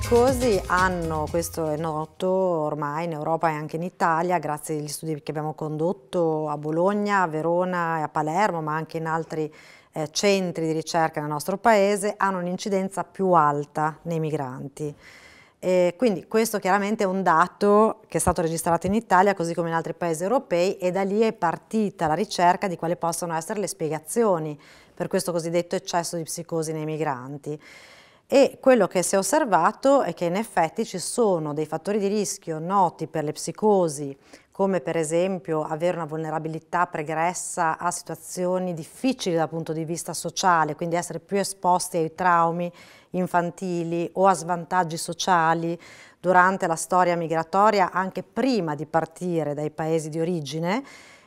tossicosi hanno, questo è noto ormai in Europa e anche in Italia, grazie agli studi che abbiamo condotto a Bologna, a Verona e a Palermo, ma anche in altri eh, centri di ricerca nel nostro paese, hanno un'incidenza più alta nei migranti. E quindi questo chiaramente è un dato che è stato registrato in Italia così come in altri paesi europei e da lì è partita la ricerca di quali possono essere le spiegazioni per questo cosiddetto eccesso di psicosi nei migranti e quello che si è osservato è che in effetti ci sono dei fattori di rischio noti per le psicosi come per esempio avere una vulnerabilità pregressa a situazioni difficili dal punto di vista sociale, quindi essere più esposti ai traumi infantili o a svantaggi sociali durante la storia migratoria anche prima di partire dai paesi di origine,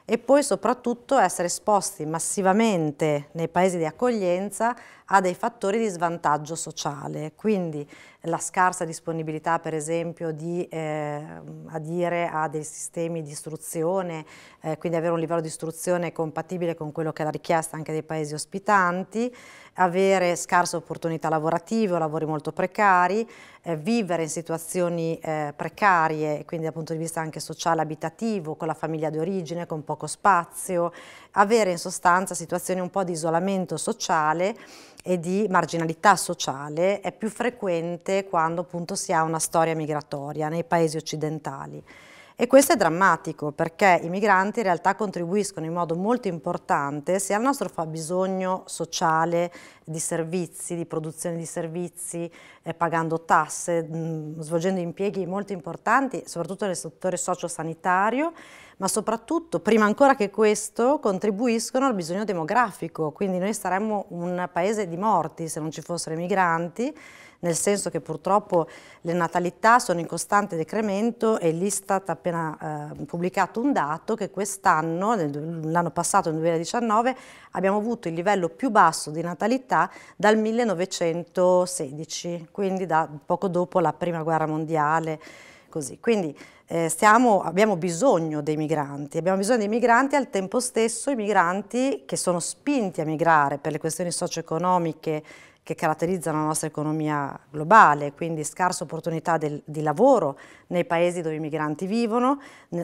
e poi soprattutto essere esposti massivamente nei paesi di accoglienza a dei fattori di svantaggio sociale. Quindi la scarsa disponibilità per esempio di eh, adire a dei sistemi di istruzione, eh, quindi avere un livello di istruzione compatibile con quello che è la richiesta anche dei paesi ospitanti, avere scarse opportunità lavorative o lavori molto precari, eh, vivere in situazioni eh, precarie, quindi dal punto di vista anche sociale abitativo, con la famiglia di origine, con poco spazio, avere in sostanza situazioni un po' di isolamento sociale e di marginalità sociale è più frequente quando appunto si ha una storia migratoria nei paesi occidentali. E questo è drammatico perché i migranti in realtà contribuiscono in modo molto importante sia al nostro fabbisogno sociale di servizi, di produzione di servizi, eh, pagando tasse, mh, mm, svolgendo impieghi molto importanti, soprattutto nel settore socio sanitario ma soprattutto, prima ancora che questo, contribuiscono al bisogno demografico, quindi noi saremmo un paese di morti se non ci fossero i migranti, nel senso che purtroppo le natalità sono in costante decremento e l'Istat ha appena eh, pubblicato un dato che quest'anno, l'anno passato, nel 2019, abbiamo avuto il livello più basso di natalità dal 1916, quindi da poco dopo la Prima Guerra Mondiale. Così. Quindi eh, stiamo, abbiamo bisogno dei migranti, abbiamo bisogno dei migranti al tempo stesso i migranti che sono spinti a migrare per le questioni socio-economiche che caratterizzano la nostra economia globale, quindi scarsa opportunità del, di lavoro nei paesi dove i migranti vivono,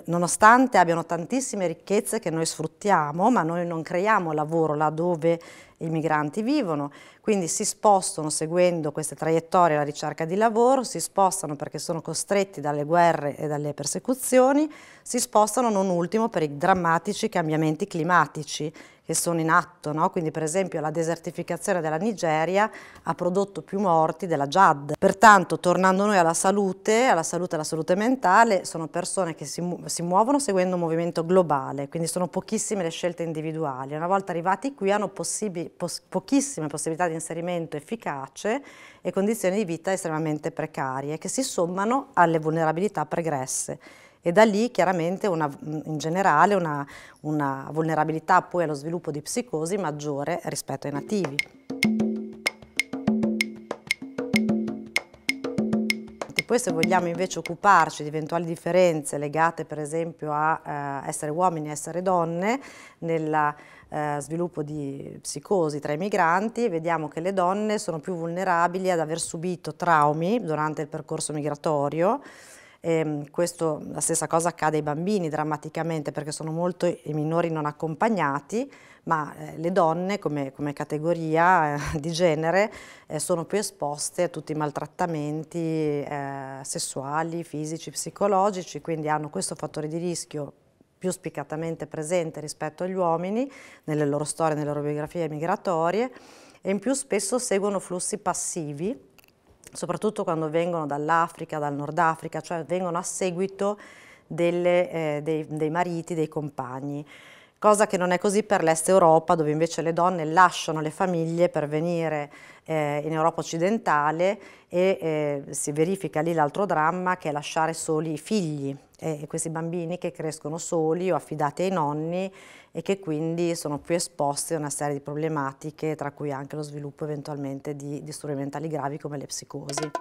nonostante abbiano tantissime ricchezze che noi sfruttiamo, ma noi non creiamo lavoro là dove i migranti vivono, quindi si spostano seguendo queste traiettorie alla ricerca di lavoro, si spostano perché sono costretti dalle guerre e dalle persecuzioni, si spostano non ultimo per i drammatici cambiamenti climatici che sono in atto, no? quindi per esempio la desertificazione della Nigeria ha prodotto più morti della JAD. Pertanto tornando noi alla salute, alla salute e alla salute mentale, sono persone che si, mu si, muovono seguendo un movimento globale, quindi sono pochissime le scelte individuali. Una volta arrivati qui hanno possibili pochissime possibilità di inserimento efficace e condizioni di vita estremamente precarie che si sommano alle vulnerabilità pregresse e da lì chiaramente una, in generale una, una vulnerabilità poi allo sviluppo di psicosi maggiore rispetto ai nativi. poi se vogliamo invece occuparci di eventuali differenze legate per esempio a eh, essere uomini e essere donne nel eh, sviluppo di psicosi tra i migranti, vediamo che le donne sono più vulnerabili ad aver subito traumi durante il percorso migratorio, e, ehm, questo, la stessa cosa accade ai bambini drammaticamente perché sono molto i minori non accompagnati, ma eh, le donne come, come categoria eh, di genere eh, sono più esposte a tutti i maltrattamenti eh, sessuali, fisici, psicologici, quindi hanno questo fattore di rischio più spiccatamente presente rispetto agli uomini nelle loro storie, nelle loro biografie migratorie e in più spesso seguono flussi passivi soprattutto quando vengono dall'Africa, dal Nord Africa, cioè vengono a seguito delle, eh, dei, dei mariti, dei compagni cosa che non è così per l'Est Europa dove invece le donne lasciano le famiglie per venire eh, in Europa occidentale e eh, si verifica lì l'altro dramma che è lasciare soli i figli e questi bambini che crescono soli o affidati ai nonni e che quindi sono più esposti a una serie di problematiche tra cui anche lo sviluppo eventualmente di disturbi mentali gravi come le psicosi.